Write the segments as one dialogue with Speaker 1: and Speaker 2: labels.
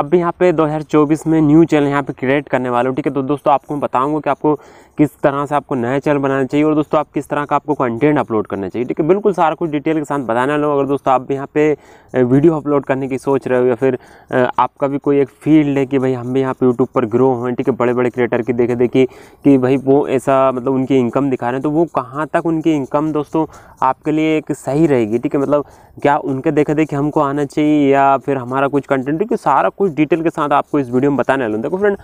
Speaker 1: आप भी यहाँ पे 2024 में न्यू चैनल यहाँ पे क्रिएट करने वाले हो ठीक है तो दोस्तों आपको मैं बताऊंगा कि आपको किस तरह से आपको नया चैनल बनाना चाहिए और दोस्तों आप किस तरह का आपको कंटेंट अपलोड करना चाहिए ठीक है बिल्कुल सारा कुछ डिटेल के साथ बताने लो अगर दोस्तों आप भी यहाँ पे वीडियो अपलोड करने की सोच रहे हो या फिर आपका भी कोई एक फील्ड है कि भाई हम भी यहाँ पर यूट्यूब पर ग्रो हों ठीक है बड़े बड़े क्रिएटर की देखे देखी कि भाई वो ऐसा मतलब उनकी इनकम दिखा रहे हैं तो वो कहाँ तक उनकी इनकम दोस्तों आपके लिए एक सही रहेगी ठीक है मतलब क्या उनके देखे देखे हमको आना चाहिए या फिर हमारा कुछ कंटेंट क्योंकि सारा कुछ डिटेल के साथ आपको इस वीडियो में बताने वाला देखो फ्रेंड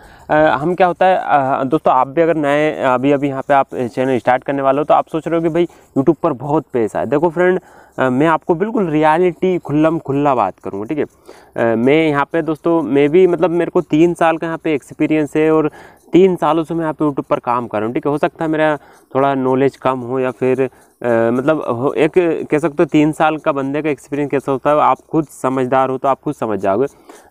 Speaker 1: हम क्या होता है दोस्तों आप भी अगर नए अभी अभी यहाँ पे आप चैनल स्टार्ट करने वाले हो तो आप सोच रहे हो कि भाई यूट्यूब पर बहुत पैसा है देखो फ्रेंड मैं आपको बिल्कुल रियलिटी खुल्लम खुल्ला बात करूँगा ठीक है मैं यहाँ पे दोस्तों मैं भी मतलब मेरे को तीन साल का यहाँ पे एक्सपीरियंस है और तीन सालों से मैं यहाँ पे यूट्यूब पर काम कर रहा हूँ ठीक है हो सकता है मेरा थोड़ा नॉलेज कम हो या फिर आ, मतलब एक कह सकते हो तीन साल का बंदे का एक्सपीरियंस कैसा होता है आप खुद समझदार हो तो आप खुद समझ जाओगे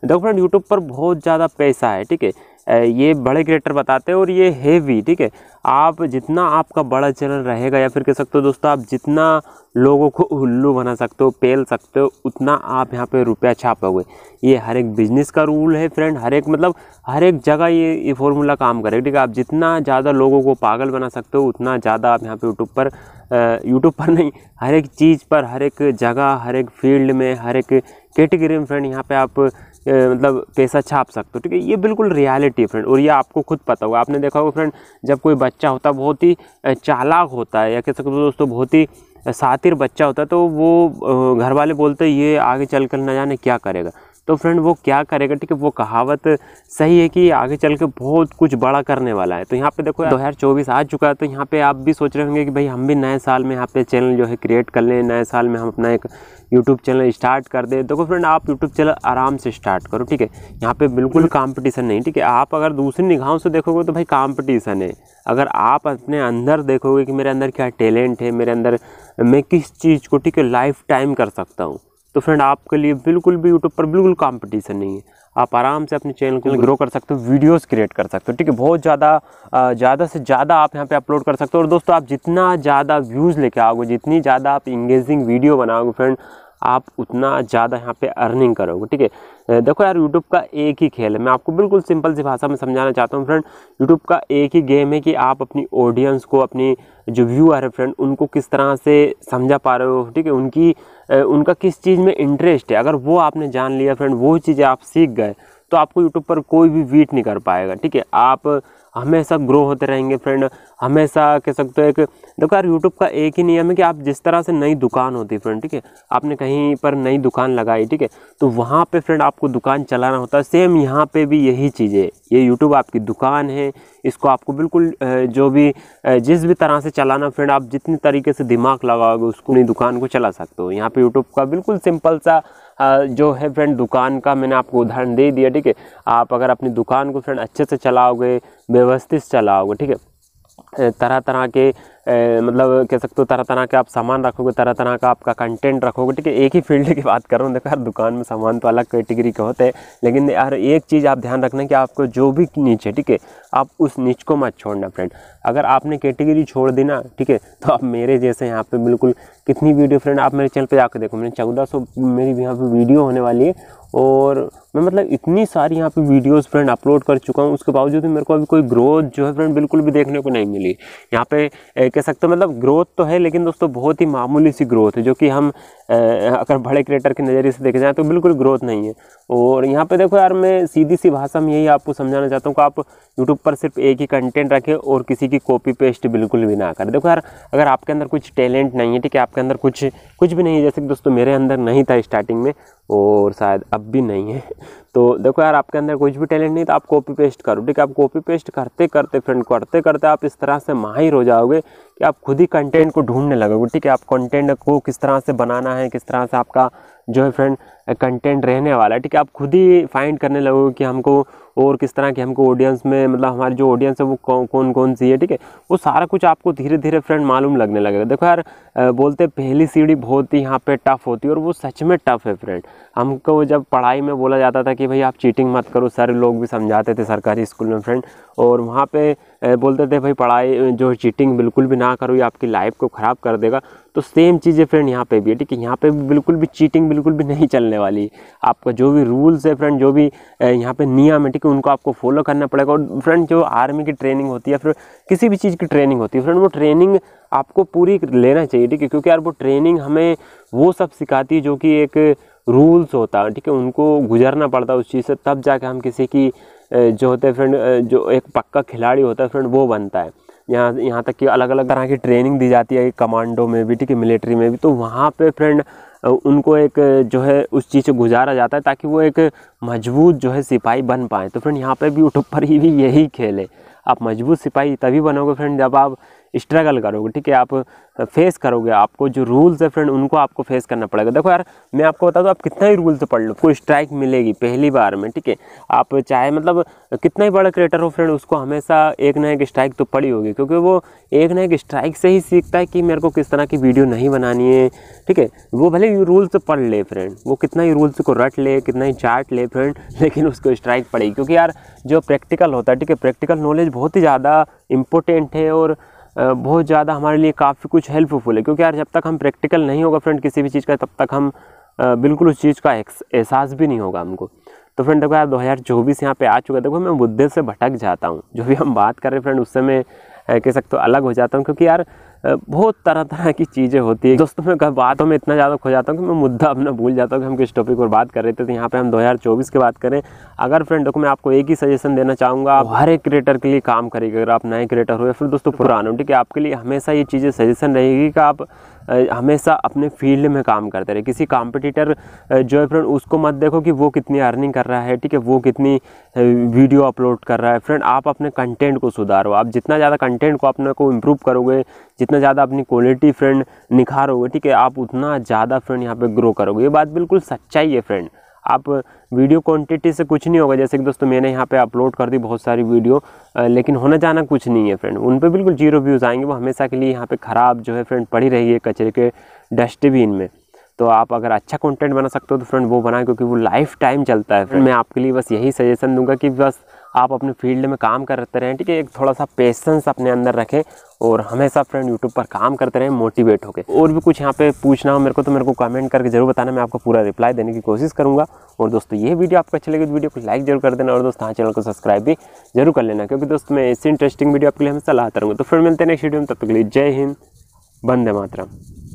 Speaker 1: देखो फ्रेंड यूट्यूब पर बहुत ज़्यादा पैसा है ठीक है ये बड़े क्रिएटर बताते हैं और ये हेवी ठीक है आप जितना आपका बड़ा चैनल रहेगा या फिर कह सकते हो दोस्तों आप जितना लोगों को उल्लू बना सकते हो पेल सकते हो उतना आप यहाँ पे रुपया छापोगे ये हर एक बिजनेस का रूल है फ्रेंड हर एक मतलब हर एक जगह ये ये फॉर्मूला काम करेगा ठीक है आप जितना ज़्यादा लोगों को पागल बना सकते हो उतना ज़्यादा आप यहाँ पे यूट्यूब पर यूट्यूब पर नहीं हर एक चीज़ पर हर एक जगह हर एक फील्ड में हर एक कैटेगरी में फ्रेंड यहाँ पे आप मतलब पैसा छाप सकते हो ठीक है ये बिल्कुल रियलिटी है फ्रेंड और ये आपको खुद पता होगा आपने देखा होगा फ्रेंड जब कोई बच्चा होता है बहुत ही चालाक होता है या कह सकते हो दोस्तों बहुत ही सातिर बच्चा होता है तो वो घर वाले बोलते ये आगे चल कर ना जाने क्या करेगा तो फ्रेंड वो क्या करेगा ठीक है वो कहावत सही है कि आगे चल के बहुत कुछ बड़ा करने वाला है तो यहाँ पे देखो दो हज़ार चौबीस आ चुका है तो यहाँ पे आप भी सोच रहे होंगे कि भाई हम भी नए साल में यहाँ पे चैनल जो है क्रिएट कर लें नए साल में हम अपना एक यूट्यूब चैनल स्टार्ट कर दें देखो फ्रेंड आप यूट्यूब चैनल आराम से स्टार्ट करो ठीक है यहाँ पर बिल्कुल कॉम्पिटिशन हम्म। नहीं ठीक है आप अगर दूसरी निगाहों से देखोगे तो भाई कॉम्पिटिशन है अगर आप अपने अंदर देखोगे कि मेरे अंदर क्या टैलेंट है मेरे अंदर मैं किस चीज़ को ठीक है लाइफ टाइम कर सकता हूँ तो फ्रेंड आपके लिए बिल्कुल भी यूट्यूब पर बिल्कुल कॉम्पिटिशन नहीं है आप आराम से अपने चैनल को ग्रो कर सकते हो वीडियोस क्रिएट कर सकते हो ठीक है बहुत ज़्यादा ज़्यादा से ज़्यादा आप यहाँ पे अपलोड कर सकते हो और दोस्तों आप जितना ज़्यादा व्यूज़ लेके आओगे जितनी ज़्यादा आप इंगेजिंग वीडियो बनाओगे फ्रेंड आप उतना ज़्यादा यहाँ पे अर्निंग करोगे ठीक है देखो यार यूट्यूब का एक ही खेल है मैं आपको बिल्कुल सिंपल सी भाषा में समझाना चाहता हूँ फ्रेंड यूट्यूब का एक ही गेम है कि आप अपनी ऑडियंस को अपनी जो व्यूअर है फ्रेंड उनको किस तरह से समझा पा रहे हो ठीक है उनकी उनका किस चीज़ में इंटरेस्ट है अगर वो आपने जान लिया फ्रेंड वो चीज़ें आप सीख गए तो आपको यूट्यूब पर कोई भी वीट नहीं कर पाएगा ठीक है आप हमेशा ग्रो होते रहेंगे फ्रेंड हमेशा कह सकते हो एक देखो यार यूट्यूब का एक ही नियम है कि आप जिस तरह से नई दुकान होती है फ्रेंड ठीक है आपने कहीं पर नई दुकान लगाई ठीक है तो वहाँ पर फ्रेंड आपको दुकान चलाना होता है सेम यहाँ पर भी यही चीज़ है ये यूट्यूब आपकी दुकान है इसको आपको बिल्कुल जो भी जिस भी तरह से चलाना फ्रेंड आप जितनी तरीके से दिमाग लगाओगे उसको अपनी दुकान को चला सकते हो यहाँ पे यूट्यूब का बिल्कुल सिंपल सा जो है फ्रेंड दुकान का मैंने आपको उदाहरण दे दिया ठीक है आप अगर अपनी दुकान को फ्रेंड अच्छे से चलाओगे व्यवस्थित चलाओगे ठीक है तरह तरह के मतलब कह सकते हो तरह तरह के आप सामान रखोगे तरह तरह का आपका कंटेंट रखोगे ठीक है एक ही फील्ड की बात कर रहा हूँ देखो यार दुकान में सामान तो अलग कैटेगरी के होते हैं लेकिन यार एक चीज़ आप ध्यान रखना कि आपको जो भी नीच है ठीक है आप उस नीच को मत छोड़ना फ्रेंड अगर आपने कैटेगरी छोड़ दी ना ठीक है तो आप मेरे जैसे यहाँ पर बिल्कुल कितनी वीडियो फ्रेंड आप मेरे चैनल पर जाकर देखो मैंने चौदह सौ मेरी यहाँ पर वीडियो होने वाली है और मैं मतलब इतनी सारी यहाँ पे वीडियोस फ्रेंड अपलोड कर चुका हूँ उसके बावजूद भी मेरे को अभी कोई ग्रोथ जो है फ्रेंड बिल्कुल भी देखने को नहीं मिली यहाँ पे एक कह सकते हो मतलब ग्रोथ तो है लेकिन दोस्तों बहुत ही मामूली सी ग्रोथ है जो कि हम अगर बड़े क्रिएटर के नज़रिए से देखे जाएँ तो बिल्कुल ग्रोथ नहीं है और यहाँ पे देखो यार मैं सीधी सी भाषा में यही आपको समझाना चाहता हूँ कि आप यूट्यूब पर सिर्फ एक ही कंटेंट रखें और किसी की कॉपी पेस्ट बिल्कुल भी ना करें देखो यार अगर आपके अंदर कुछ टैलेंट नहीं है ठीक है आपके अंदर कुछ कुछ भी नहीं है जैसे कि दोस्तों मेरे अंदर नहीं था स्टार्टिंग में और शायद अब भी नहीं है तो देखो यार आपके अंदर कुछ भी टैलेंट नहीं तो आप कॉपी पेस्ट करो ठीक है आप कॉपी पेस्ट करते करते फ्रेंड करते करते आप इस तरह से माहिर हो जाओगे कि आप खुद ही कंटेंट को ढूंढने लगोगे ठीक है आप कंटेंट को किस तरह से बनाना है किस तरह से आपका जो है फ्रेंड कंटेंट रहने वाला है ठीक है आप खुद ही फाइंड करने लगोगे कि हमको और किस तरह की हमको ऑडियंस में मतलब हमारी जो ऑडियंस है वो कौन कौन कौन सी है ठीक है वो सारा कुछ आपको धीरे धीरे फ्रेंड मालूम लगने लगेगा देखो यार बोलते पहली सीढ़ी बहुत ही यहाँ पे टफ़ होती है और वो सच में टफ़ है फ्रेंड हमको जब पढ़ाई में बोला जाता था कि भाई आप चीटिंग मत करो सारे लोग भी समझाते थे सरकारी स्कूल में फ्रेंड और वहाँ पर बोलते थे भाई पढ़ाई जो चीटिंग बिल्कुल भी ना करो ये आपकी लाइफ को ख़राब कर देगा तो सेम चीज़ें फ्रेंड यहाँ पे भी है ठीक है यहाँ पे बिल्कुल भी चीटिंग बिल्कुल भी नहीं चलने मिलने वाली आपका जो भी रूल्स है फ्रेंड जो भी यहाँ पे नियम है ठीक है उनको आपको फॉलो करना पड़ेगा और फ्रेंड जो आर्मी की ट्रेनिंग होती है फिर किसी भी चीज़ की ट्रेनिंग होती है फ्रेंड वो ट्रेनिंग आपको पूरी लेना चाहिए ठीक है क्योंकि यार वो ट्रेनिंग हमें वो सब सिखाती है जो कि एक रूल्स होता है ठीक है उनको गुजरना पड़ता है उस चीज़ से तब जाके हम किसी की जो होते हैं फ्रेंड जो एक पक्का खिलाड़ी होता है फ्रेंड वो बनता है यहाँ यहाँ तक कि अलग अलग तरह की ट्रेनिंग दी जाती है कमांडो में भी ठीक है मिलिट्री में भी तो वहाँ पे फ्रेंड उनको एक जो है उस चीज़ से गुजारा जाता है ताकि वो एक मजबूत जो है सिपाही बन पाएँ तो फ्रेंड यहाँ पे भी यूट्यूब पर ही भी यही खेल है आप मजबूत सिपाही तभी बनोगे फ्रेंड जब आप स्ट्रगल करोगे ठीक है आप फेस करोगे आपको जो रूल्स है फ्रेंड उनको आपको फेस करना पड़ेगा देखो यार मैं आपको बता दूँ आप कितना ही रूल्स पढ़ लो आपको स्ट्राइक मिलेगी पहली बार में ठीक है आप चाहे मतलब कितना ही बड़ा क्रिएटर हो फ्रेंड उसको हमेशा एक ना एक स्ट्राइक तो पड़ी होगी क्योंकि वो एक ना एक स्ट्राइक से ही सीखता है कि मेरे को किस तरह की वीडियो नहीं बनानी है ठीक है वो भले ही रूल्स पढ़ ले फ्रेंड वो कितना ही रूल्स को रट ले कितना ही चार्ट ले फ्रेंड लेकिन उसको स्ट्राइक पड़ेगी क्योंकि यार जो प्रैक्टिकल होता है ठीक है प्रैक्टिकल नॉलेज बहुत ही ज़्यादा इम्पोर्टेंट है और बहुत ज़्यादा हमारे लिए काफ़ी कुछ हेल्पफुल है क्योंकि यार जब तक हम प्रैक्टिकल नहीं होगा फ्रेंड किसी भी चीज़ का तब तक हम बिल्कुल उस चीज़ का एहसास भी नहीं होगा हमको तो फ्रेंड देखो यार दो हज़ार चौबीस यहाँ पर आ चुका देखो मैं मुद्दे से भटक जाता हूँ जो भी हम बात कर रहे हैं फ्रेंड उससे मैं कह सकता हूँ अलग हो जाता हूँ क्योंकि यार बहुत तरह तरह की चीज़ें होती है दोस्तों मैं बातों में इतना ज़्यादा खो जाता हूँ कि मैं मुद्दा अपना भूल जाता हूँ कि हम किस टॉपिक पर बात कर रहे थे तो यहाँ पे हम 2024 की बात करें अगर फ्रेंड देखो मैं आपको एक ही सजेशन देना चाहूँगा आप हर एक क्रिएटर के लिए काम करेगी अगर आप नए क्रिएटर हो या फिर दोस्तों पुराने ठीक है आपके लिए हमेशा ये चीज़ें सजेशन रहेगी कि आप हमेशा अपने फील्ड में काम करते रहे किसी कॉम्पिटिटर जो है फ्रेंड उसको मत देखो कि वो कितनी अर्निंग कर रहा है ठीक है वो कितनी वीडियो अपलोड कर रहा है फ्रेंड आप अपने कंटेंट को सुधारो आप जितना ज़्यादा कंटेंट को अपने को इम्प्रूव करोगे जितना ज़्यादा अपनी क्वालिटी फ्रेंड निखारोगे ठीक है आप उतना ज़्यादा फ्रेंड यहाँ पे ग्रो करोगे ये बात बिल्कुल सच्चाई है फ्रेंड आप वीडियो क्वांटिटी से कुछ नहीं होगा जैसे कि दोस्तों मैंने यहाँ पे अपलोड कर दी बहुत सारी वीडियो लेकिन होना जाना कुछ नहीं है फ्रेंड उन पर बिल्कुल जीरो व्यूज़ आएंगे वो हमेशा के लिए यहाँ पर ख़राब जो है फ्रेंड पड़ी रही है कचरे के डस्टबिन में तो आप अगर अच्छा कॉन्टेंट बना सकते हो तो फ्रेंड वो बनाए क्योंकि वो लाइफ टाइम चलता है फ्रेंड मैं आपके लिए बस यही सजेशन दूंगा कि बस आप अपने फील्ड में काम करते रहें ठीक है एक थोड़ा सा पेशेंस अपने अंदर रखें और हमेशा फ्रेंड यूट्यूब पर काम करते रहें मोटिवेट होकर और भी कुछ यहाँ पे पूछना हो मेरे को तो मेरे को कमेंट करके जरूर बताना मैं आपको पूरा रिप्लाई देने की कोशिश करूँगा और दोस्तों ये वीडियो आपको अच्छी लगी वीडियो तो को लाइक जरूर कर देना और दोस्तों हाँ चैनल को सब्सक्राइब भी जरूर कर लेना क्योंकि दोस्तों मैं इससे इंटरेस्टिंग वीडियो आपके लिए हमेशा लाता रहूँगा तो फिर मिलते हैं नेक्स्ट वीडियो में तब तक के लिए जय हिंद बंदे मातरम